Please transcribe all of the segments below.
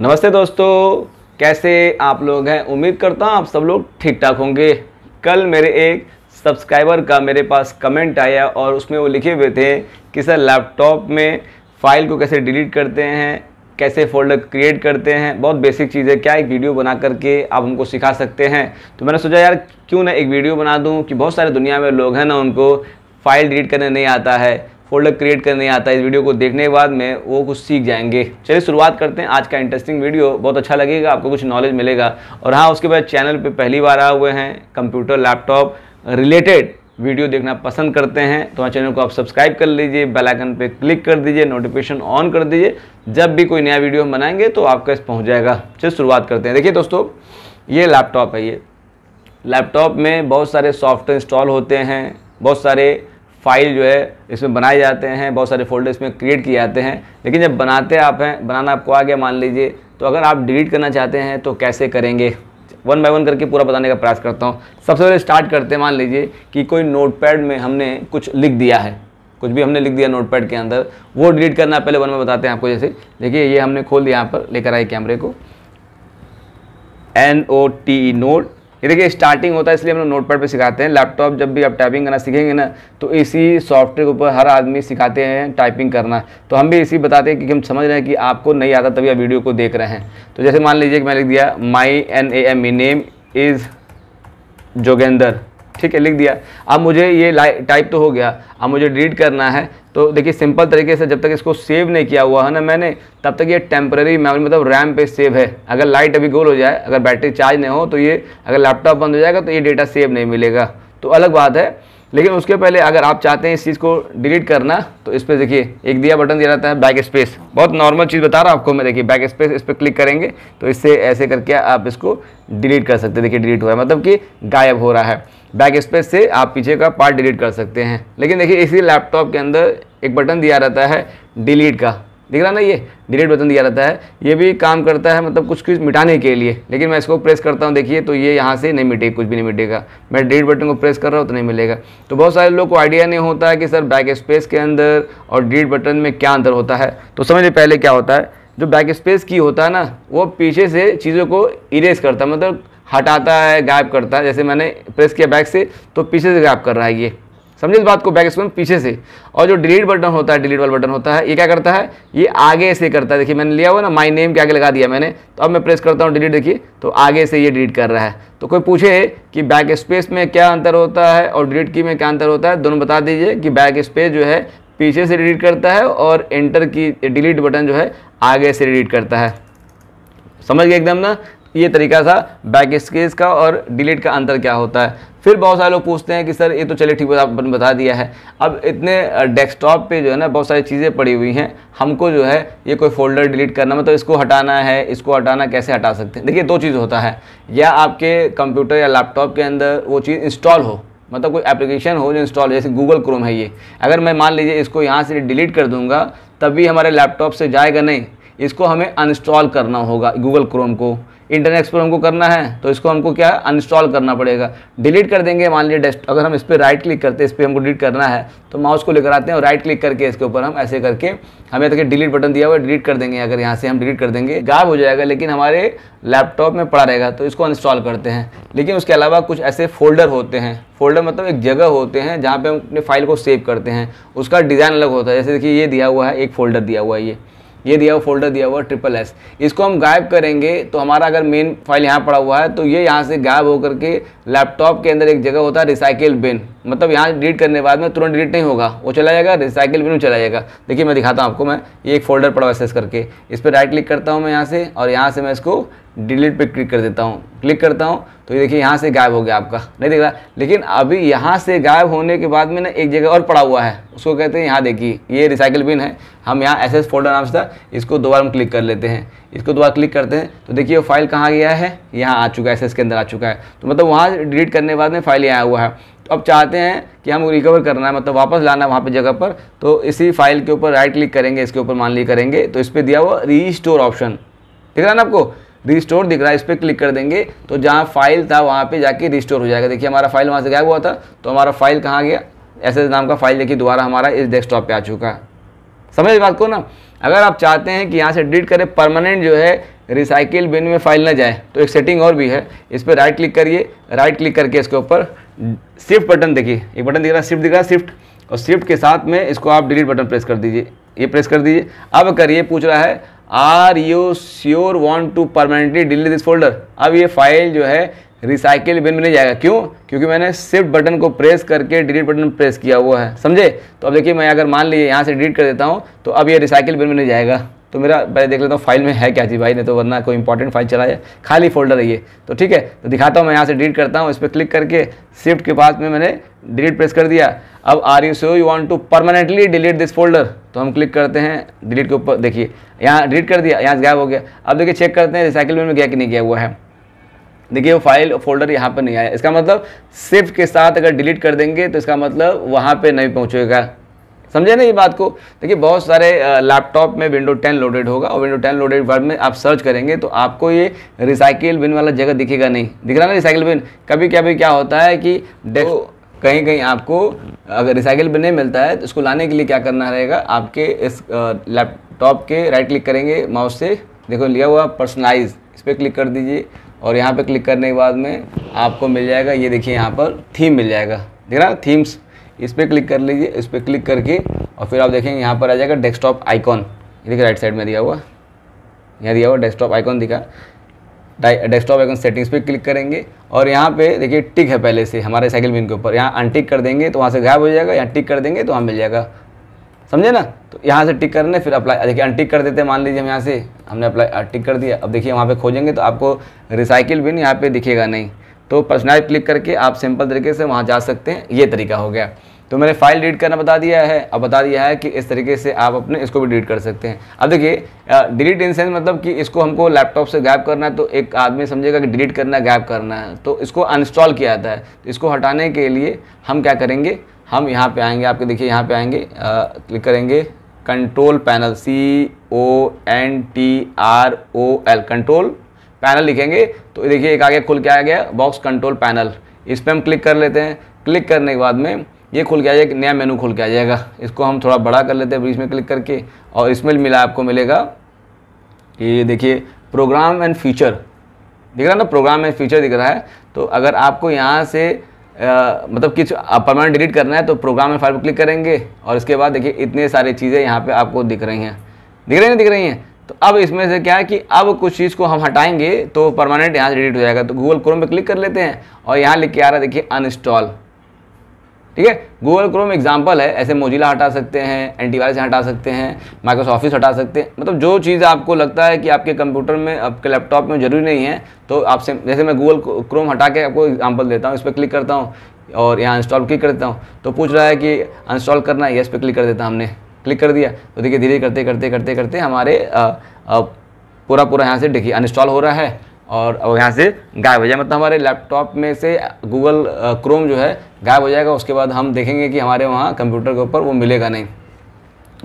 नमस्ते दोस्तों कैसे आप लोग हैं उम्मीद करता हूँ आप सब लोग ठीक ठाक होंगे कल मेरे एक सब्सक्राइबर का मेरे पास कमेंट आया और उसमें वो लिखे हुए थे कि सर लैपटॉप में फ़ाइल को कैसे डिलीट करते हैं कैसे फोल्डर क्रिएट करते हैं बहुत बेसिक चीज़ है क्या एक वीडियो बना करके आप हमको सिखा सकते हैं तो मैंने सोचा यार क्यों ना एक वीडियो बना दूँ कि बहुत सारे दुनिया में लोग हैं ना उनको फ़ाइल डिलीट करने नहीं आता है फोल्डर क्रिएट करने आता है इस वीडियो को देखने के बाद में वो कुछ सीख जाएंगे चलिए शुरुआत करते हैं आज का इंटरेस्टिंग वीडियो बहुत अच्छा लगेगा आपको कुछ नॉलेज मिलेगा और हाँ उसके बाद चैनल पर पहली बार आए हुए हैं कंप्यूटर लैपटॉप रिलेटेड वीडियो देखना पसंद करते हैं तो हमारे चैनल को आप सब्सक्राइब कर लीजिए बेल आइकन पे क्लिक कर दीजिए नोटिफिकेशन ऑन कर दीजिए जब भी कोई नया वीडियो हम बनाएंगे तो आपका इस पहुँच जाएगा चलिए शुरुआत करते हैं देखिए दोस्तों ये लैपटॉप है ये लैपटॉप में बहुत सारे सॉफ्टवेयर इंस्टॉल होते हैं बहुत सारे फाइल जो है इसमें बनाए जाते हैं बहुत सारे फोल्डर इसमें क्रिएट किए जाते हैं लेकिन जब बनाते आप हैं बनाना आपको आ गया मान लीजिए तो अगर आप डिलीट करना चाहते हैं तो कैसे करेंगे वन बाय वन करके पूरा बताने का प्रयास करता हूँ सबसे पहले स्टार्ट करते हैं मान लीजिए कि कोई नोटपैड में हमने कुछ लिख दिया है कुछ भी हमने लिख दिया नोटपैड के अंदर वो डिलीट करना पहले वन में बताते हैं आपको जैसे देखिए ये हमने खोल दिया यहाँ पर लेकर आए कैमरे को N O T E note ये देखिए स्टार्टिंग होता है इसलिए हम लोग नोटपैड पे सिखाते हैं लैपटॉप जब भी आप टाइपिंग करना सीखेंगे ना तो इसी सॉफ्टवेयर के ऊपर हर आदमी सिखाते हैं टाइपिंग करना तो हम भी इसी बताते हैं कि हम समझ रहे हैं कि आपको नहीं आता तभी आप वीडियो को देख रहे हैं तो जैसे मान लीजिए कि मैं लिख दिया my N A M E name is Jogender ठीक है लिख दिया अब मुझे ये टाइप तो हो गया अब मुझे डिलीट करना है तो देखिए सिंपल तरीके से जब तक इसको सेव नहीं किया हुआ है ना मैंने तब तक ये टेम्प्रेरी मेमोरी मतलब रैम पे सेव है अगर लाइट अभी गोल हो जाए अगर बैटरी चार्ज नहीं हो तो ये अगर लैपटॉप बंद हो जाएगा तो ये डेटा सेव नहीं मिलेगा तो अलग बात है लेकिन उसके पहले अगर आप चाहते हैं इस चीज़ को डिलीट करना तो इस पर देखिए एक दिया बटन दिया जाता है बैक स्पेस बहुत नॉर्मल चीज़ बता रहा हूँ आपको मैं देखिए बैक स्पेस इस पर क्लिक करेंगे तो इससे ऐसे करके आप इसको डिलीट कर सकते हैं देखिए डिलीट हो रहा है मतलब कि गायब हो रहा है बैक स्पेस से आप पीछे का पार्ट डिलीट कर सकते हैं लेकिन देखिए इसी लैपटॉप के अंदर एक बटन दिया रहता है डिलीट का दिख रहा ना ये डिलीट बटन दिया रहता है ये भी काम करता है मतलब कुछ कुछ मिटाने के लिए लेकिन मैं इसको प्रेस करता हूँ देखिए तो ये यहाँ से नहीं मिटेगा कुछ भी नहीं मिटेगा मैं डिलीट बटन को प्रेस कर रहा हूँ तो नहीं मिलेगा तो बहुत सारे लोग को आइडिया नहीं होता है कि सर बैक स्पेस के अंदर और डिलीट बटन में क्या अंतर होता है तो समझ पहले क्या होता है जो बैक स्पेस की होता है ना वो पीछे से चीज़ों को इरेज करता है मतलब हटाता है गायब करता है जैसे मैंने प्रेस किया बैक से तो पीछे से गायब कर रहा है ये समझे इस बात को बैक स्पैन पीछे से और जो डिलीट बटन होता है डिलीट वाला बटन होता है ये क्या करता है ये आगे से करता है देखिए मैंने लिया हुआ ना माई नेम के आगे लगा दिया मैंने तो अब मैं प्रेस करता हूँ डिलीट देखिए तो आगे से ये डिलीट कर रहा है तो कोई पूछे कि बैक स्पेस में क्या अंतर होता है और डिलीट की में क्या अंतर होता है दोनों बता दीजिए कि बैक स्पेस जो है पीछे से डिलीट करता है और एंटर की डिलीट बटन जो है आगे से डिलीट करता है समझ गए एकदम ना ये तरीका था बैक स्केज का और डिलीट का अंतर क्या होता है फिर बहुत सारे लोग पूछते हैं कि सर ये तो चलिए ठीक आपने बता दिया है अब इतने डेस्कटॉप पे जो है ना बहुत सारी चीज़ें पड़ी हुई हैं हमको जो है ये कोई फोल्डर डिलीट करना मतलब इसको हटाना है इसको हटाना कैसे हटा सकते हैं देखिए दो चीज़ होता है या आपके कंप्यूटर या लैपटॉप के अंदर वो चीज़ इंस्टॉल हो मतलब कोई एप्लीकेशन हो जो इंस्टॉल जैसे गूगल क्रोम है ये अगर मैं मान लीजिए इसको यहाँ से डिलीट कर दूँगा तभी हमारे लैपटॉप से जाएगा नहीं इसको हमें अनइंस्टॉल करना होगा गूगल क्रोम को इंटरनेट एक्सप्लोर हमको करना है तो इसको हमको क्या अनस्टॉल करना पड़ेगा डिलीट कर देंगे मान लीजिए डेस्क अगर हम इस पर राइट क्लिक करते हैं इस पर हमको डिलीट करना है तो माउस को लेकर आते हैं और राइट क्लिक करके इसके ऊपर हम ऐसे करके हमें तो डिलीट बटन दिया हुआ है डिलीट कर देंगे अगर यहाँ से हम डिलीट कर देंगे गायब हो जाएगा लेकिन हमारे लैपटॉप में पड़ा रहेगा तो इसको अनस्टॉल करते हैं लेकिन उसके अलावा कुछ ऐसे फोल्डर होते हैं फोल्डर मतलब एक जगह होते हैं जहाँ पे हम अपने फाइल को सेव करते हैं उसका डिज़ाइन अलग होता है जैसे देखिए ये दिया हुआ है एक फोल्डर दिया हुआ है ये ये दिया हुआ फोल्डर दिया हुआ ट्रिपल एस इसको हम गायब करेंगे तो हमारा अगर मेन फाइल यहाँ पड़ा हुआ है तो ये यहाँ से गायब होकर के लैपटॉप के अंदर एक जगह होता है रिसाइकिल बिन मतलब यहाँ डिलीट करने के बाद में तुरंत डिलीट नहीं होगा वो चला जाएगा रिसाइकिल बिन में चला जाएगा देखिए मैं दिखाता हूँ आपको मैं ये एक फोल्डर पड़ा हुआ करके इस पर राइट क्लिक करता हूँ मैं यहाँ से और यहाँ से मैं इसको डिलीट पे क्लिक कर देता हूँ क्लिक करता हूँ तो ये देखिए यहाँ से गायब हो गया आपका नहीं दिख रहा लेकिन अभी यहाँ से गायब होने के बाद में ना एक जगह और पड़ा हुआ है उसको कहते हैं यहाँ देखिए ये रिसाइकिल बिन है हम यहाँ एस एस फोल्डर नाम से था इसको दोबारा हम क्लिक कर लेते हैं इसको दोबारा क्लिक करते हैं तो देखिए वो फाइल कहाँ गया है यहाँ आ चुका है एस के अंदर आ चुका है तो मतलब वहाँ डिलीट करने के बाद में फाइल यहाँ हुआ है तो अब चाहते हैं कि हम रिकवर करना है मतलब वापस लाना है वहाँ पर जगह पर तो इसी फाइल के ऊपर राइट क्लिक करेंगे इसके ऊपर मान ली करेंगे तो इस पर दिया हुआ री ऑप्शन ठीक रहा है ना आपको रिस्टोर दिख रहा है इस पर क्लिक कर देंगे तो जहाँ फाइल था वहाँ पे जाके रिस्टोर हो जाएगा देखिए हमारा फाइल वहाँ से गायब हुआ था तो हमारा फाइल कहाँ गया एस नाम का फाइल देखिए दोबारा हमारा इस डेस्कटॉप पे आ चुका है समझ बात को ना अगर आप चाहते हैं कि यहाँ से डिलीट करें परमानेंट जो है रिसाइकिल बिन में फाइल ना जाए तो एक सेटिंग और भी है इस पर राइट क्लिक करिए राइट क्लिक करके इसके ऊपर सिफ्ट बटन देखिए एक बटन दिख रहा है शिफ्ट दिख रहा है सिफ्ट और सिफ्ट के साथ में इसको आप डिलीट बटन प्रेस कर दीजिए ये प्रेस कर दीजिए अब करिए पूछ रहा है are you sure want to permanently delete this folder अब ये फाइल जो है रिसाइकिल बिन में नहीं जाएगा क्यों क्योंकि मैंने शिफ्ट बटन को प्रेस करके डिलीट बटन प्रेस किया हुआ है समझे तो अब देखिए मैं अगर मान लीजिए यहाँ से डिलीट कर देता हूँ तो अब ये रिसाइकिल बिन में नहीं जाएगा तो मेरा पहले देख लेता हूँ फाइल में है क्या चीज़ भाई नहीं तो वरना कोई इंपॉर्टेंट फाइल चला जाए खाली फोल्डर है ये तो ठीक है तो दिखाता हूँ मैं यहाँ से डिलीट करता हूँ इस पर क्लिक करके स्विफ्ट के बाद में मैंने डिलीट प्रेस कर दिया अब are you so you want to permanently delete this folder तो हम क्लिक करते हैं डिलीट के ऊपर देखिए यहाँ डिलीट कर दिया यहाँ गायब हो गया अब देखिए चेक करते हैं रिसाइकिल में गया कि नहीं गया हुआ है देखिए वो फाइल फोल्डर यहाँ पर नहीं आया इसका मतलब सिर्फ के साथ अगर डिलीट कर देंगे तो इसका मतलब वहाँ पर नहीं पहुँचेगा समझे ना ये बात को देखिए बहुत सारे लैपटॉप में विंडो 10 लोडेड होगा और विंडो 10 लोडेड वर्ड में आप सर्च करेंगे तो आपको ये रिसाइकिल बिन वाला जगह दिखेगा नहीं दिख रहा ना रिसाइकिल बिन कभी कभी क्या होता है कि डेस्क तो कहीं कहीं आपको अगर रिसाइकिल बिन नहीं मिलता है तो इसको लाने के लिए क्या करना रहेगा आपके इस लैपटॉप के राइट क्लिक करेंगे माउस से देखो लिया हुआ पर्सनलाइज इस पर क्लिक कर दीजिए और यहाँ पे क्लिक करने के बाद में आपको मिल जाएगा ये देखिए यहाँ पर थीम मिल जाएगा देख रहा थीम्स इस पर क्लिक कर लीजिए इस पर क्लिक करके और फिर आप देखेंगे यहाँ पर आ जाएगा डेस्कटॉप आइकॉन ये देखिए राइट साइड में दिया हुआ यहाँ दिया हुआ डेस्कटॉप आइकॉन दिखा डेस्कटॉप आइकन सेटिंग्स पे क्लिक करेंगे और यहाँ पे देखिए टिक है पहले से हमारे साइकिल बिन के ऊपर यहाँ अनटिक कर देंगे तो वहाँ से गायब हो जाएगा यहाँ टिक कर देंगे तो वहाँ मिल जाएगा समझे ना तो यहाँ से टिक करने फिर अप्लाई देखिए अनटिक कर देते हैं मान लीजिए हम यहाँ से हमने अप्लाई टिक कर दिया अब देखिए वहाँ पे खोजेंगे तो आपको रिसाइकिल बिन यहाँ पे दिखेगा नहीं तो पर्सनल क्लिक करके आप सिंपल तरीके से वहाँ जा सकते हैं ये तरीका हो गया तो मैंने फाइल डिलीट करना बता दिया है अब बता दिया है कि इस तरीके से आप अपने इसको भी डिलीट कर सकते हैं अब देखिए डिलीट इन सेंस मतलब कि इसको हमको लैपटॉप से गैप करना है तो एक आदमी समझेगा कि डिलीट करना है गैप करना है तो इसको अनस्टॉल किया जाता है तो इसको हटाने के लिए हम क्या करेंगे हम यहाँ पर आएँगे आपके देखिए यहाँ पर आएंगे क्लिक करेंगे control panel C O N T R O L control panel लिखेंगे तो देखिए एक आगे खुल के आ गया बॉक्स कंट्रोल पैनल इस पर हम क्लिक कर लेते हैं क्लिक करने के बाद में ये खुल के आ जाएगा नया मेनू खुल के आ जाएगा इसको हम थोड़ा बड़ा कर लेते हैं बीच में क्लिक करके और इसमें मिला आपको मिलेगा ये देखिए प्रोग्राम एंड फीचर दिख रहा है ना प्रोग्राम एंड फीचर दिख रहा है तो अगर आपको यहाँ से आ, मतलब कुछ परमानेंट डिलीट करना है तो प्रोग्राम में फाइल पर क्लिक करेंगे और इसके बाद देखिए इतने सारी चीज़ें यहाँ पर आपको दिख रही हैं दिख रही हैं दिख रही हैं तो अब इसमें से क्या है कि अब कुछ चीज़ को हम हटाएंगे तो परमानेंट यहाँ से डिलीट हो जाएगा तो गूगल क्रोम पर क्लिक कर लेते हैं और यहाँ लिख के आ रहा है देखिए अनइंस्टॉल ठीक है गूगल क्रोम एग्जाम्पल है ऐसे मोजिला हटा सकते हैं एंटीवायरस हटा सकते हैं माइक्रोसॉफ्ट ऑफिस हटा सकते हैं मतलब जो चीज़ आपको लगता है कि आपके कंप्यूटर में आपके लैपटॉप में जरूरी नहीं है तो आपसे जैसे मैं गूगल क्रोम हटा के आपको एग्जाम्पल देता हूँ इस पर क्लिक करता हूँ और यहाँ इंस्टॉल क्लिक करता हूँ तो पूछ रहा है कि इंस्टॉल करना है यस पे क्लिक कर देता हमने क्लिक कर दिया तो देखिए धीरे करते करते करते करते हमारे पूरा पूरा यहाँ से देखिए अनइंस्टॉल हो रहा है और अब यहाँ से गायब हो जाए मतलब हमारे लैपटॉप में से गूगल क्रोम जो है गायब हो जाएगा उसके बाद हम देखेंगे कि हमारे वहाँ कंप्यूटर के ऊपर वो मिलेगा नहीं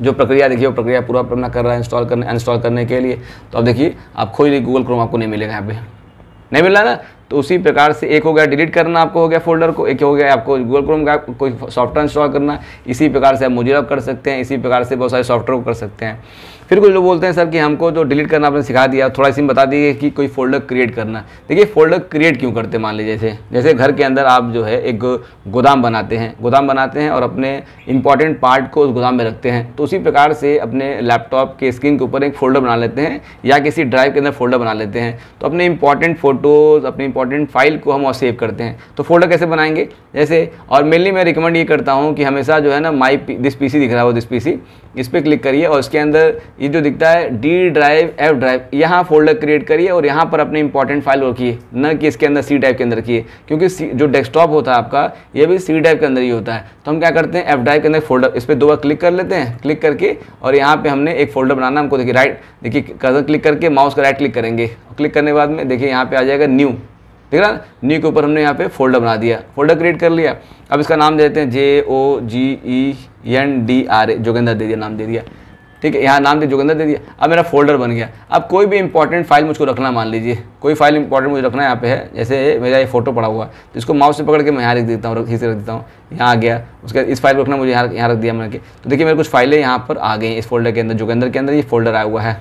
जो प्रक्रिया देखिए वो प्रक्रिया पूरा अपना कर रहा है इंस्टॉल करने इंस्टॉल करने के लिए तो अब देखिए आप लीजिए गूगल क्रोम आपको नहीं मिलेगा यहाँ पे नहीं मिल रहा ना तो उसी प्रकार से एक हो गया डिलीट करना आपको हो गया फोल्डर को एक हो गया आपको गूगल क्रोम का कोई सॉफ्टवेयर इंस्टॉल करना इसी प्रकार से आप मुझे कर सकते हैं इसी प्रकार से बहुत सारे सॉफ्टवेयर को कर सकते हैं फिर कुछ लोग बोलते हैं सर कि हमको तो डिलीट करना आपने सिखा दिया थोड़ा इसी बता दीजिए कि कोई फोल्डर क्रिएट करना देखिए फोल्डर क्रिएट क्यों करते मान लीजिए जैसे जैसे घर के अंदर आप जो है एक गोदाम बनाते हैं गोदाम बनाते हैं और अपने इंपॉर्टेंट पार्ट को उस गोदाम में रखते हैं तो उसी प्रकार से अपने लैपटॉप के स्क्रीन के ऊपर एक फोल्डर बना लेते हैं या किसी ड्राइव के अंदर फोल्डर बना लेते हैं तो अपने इंपॉर्टेंट फ़ोटोज़ अपने इंपॉर्टेंट फाइल को हम और सेव करते हैं तो फोल्डर कैसे बनाएंगे जैसे और मेनली मैं रिकमेंड ये करता हूँ कि हमेशा जो है ना माई दिस पी दिख रहा हो दिस पी इस पर क्लिक करिए और उसके अंदर ये जो दिखता है डी ड्राइव एफ ड्राइव यहाँ फोल्डर क्रिएट करिए और यहाँ पर अपने इंपॉर्टेंट फाइल रखिए न कि इसके अंदर सी ड्राइव के अंदर रखिए क्योंकि जो डेस्कटॉप होता है आपका ये भी सी ड्राइव के अंदर ही होता है तो हम क्या करते हैं एफ ड्राइव के अंदर फोल्डर इस पर दो बार क्लिक कर लेते हैं क्लिक करके और यहाँ पर हमने एक फोल्डर बनाना हमको देखिए राइट देखिए कर्जर क्लिक करके माउस का राइट क्लिक करेंगे क्लिक करने के बाद में देखिए यहाँ पर आ जाएगा न्यू देख रहा न्यू के ऊपर हमने यहाँ पे फोल्डर बना दिया फोल्डर क्रिएट कर लिया अब इसका नाम देते हैं J O G E e N D R A Jogendra दे दिया नाम दे दिया ठीक है यहाँ नाम दे जोगिंदर दे दिया अब मेरा फोल्डर बन गया अब कोई भी इंपॉर्टेंट फाइल मुझको रखना मान लीजिए कोई फाइल इंपॉर्टेंट मुझे रखना यहाँ पे है जैसे मेरा ये फोटो पड़ा हुआ है तो इसको माउस से पकड़ के मैं यहाँ रख देता हूँ खींच रख देता हूँ यहाँ आ गया उसके इस फाइल को रखना मुझे यहाँ यहाँ रख दिया मैंने तो देखिए मेरे कुछ फाइलें यहाँ पर आ गई इस फोल्डर के अंदर जोगिंदर के अंदर ये फोल्डर आया हुआ है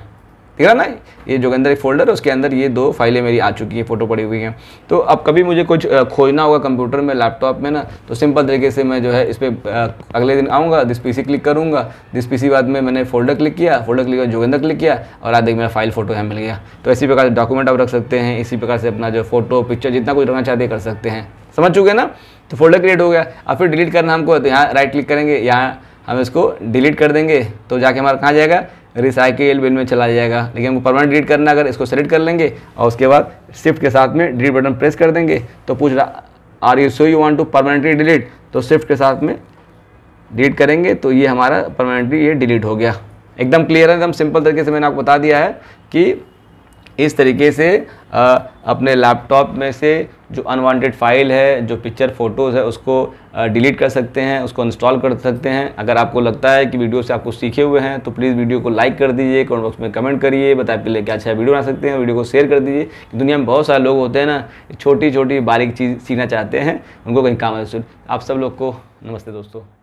ठीक है ना ये जोगेंद्र एक फोल्डर है उसके अंदर ये दो फाइलें मेरी आ चुकी हैं फ़ोटो पड़ी हुई हैं तो अब कभी मुझे कुछ खोजना होगा कंप्यूटर में लैपटॉप में ना तो सिंपल तरीके से मैं जो है इस पर अगले दिन आऊँगा दिस पी क्लिक करूँगा दिस पी बाद में मैंने फोल्डर क्लिक किया फोल्डर क्लिक किया जोगेंद्र क्लिक किया और आज देख मेरा फाइल फोटो है मिल गया तो इसी प्रकार से डॉक्यूमेंट आप रख सकते हैं इसी प्रकार से अपना जो फोटो पिक्चर जितना कुछ रखना चाहते कर सकते हैं समझ चुके ना तो फोल्डर क्रिएट हो गया अब फिर डिलीट करना हमको तो यहाँ राइट क्लिक करेंगे यहाँ हम इसको डिलीट कर देंगे तो जाके हमारा कहाँ जाएगा रिसाइकिल बिन में चला जाएगा लेकिन हमको परमानेंट डिलीट करना अगर इसको सेलेक्ट कर लेंगे और उसके बाद शिफ्ट के साथ में डिलीट बटन प्रेस कर देंगे तो पूछ रहा are you so you want to permanently delete तो शिफ्ट के साथ में डिलीट करेंगे तो ये हमारा परमानेंटली ये डिलीट हो गया एकदम क्लियर है एकदम सिंपल तरीके से मैंने आपको बता दिया है कि इस तरीके से आ, अपने लैपटॉप में से जो अनवांटेड फाइल है जो पिक्चर फोटोज़ है उसको डिलीट कर सकते हैं उसको इंस्टॉल कर सकते हैं अगर आपको लगता है कि वीडियो से आप कुछ सीखे हुए हैं तो प्लीज़ वीडियो को लाइक कर दीजिए कमेंट बॉक्स में कमेंट करिए बताए पहले क्या अच्छा वीडियो बना सकते हैं वीडियो को शेयर कर दीजिए कि दुनिया में बहुत सारे लोग होते हैं ना छोटी छोटी बारीक चीज़ सीखना चाहते हैं उनको कहीं काम है आप सब लोग को नमस्ते दोस्तों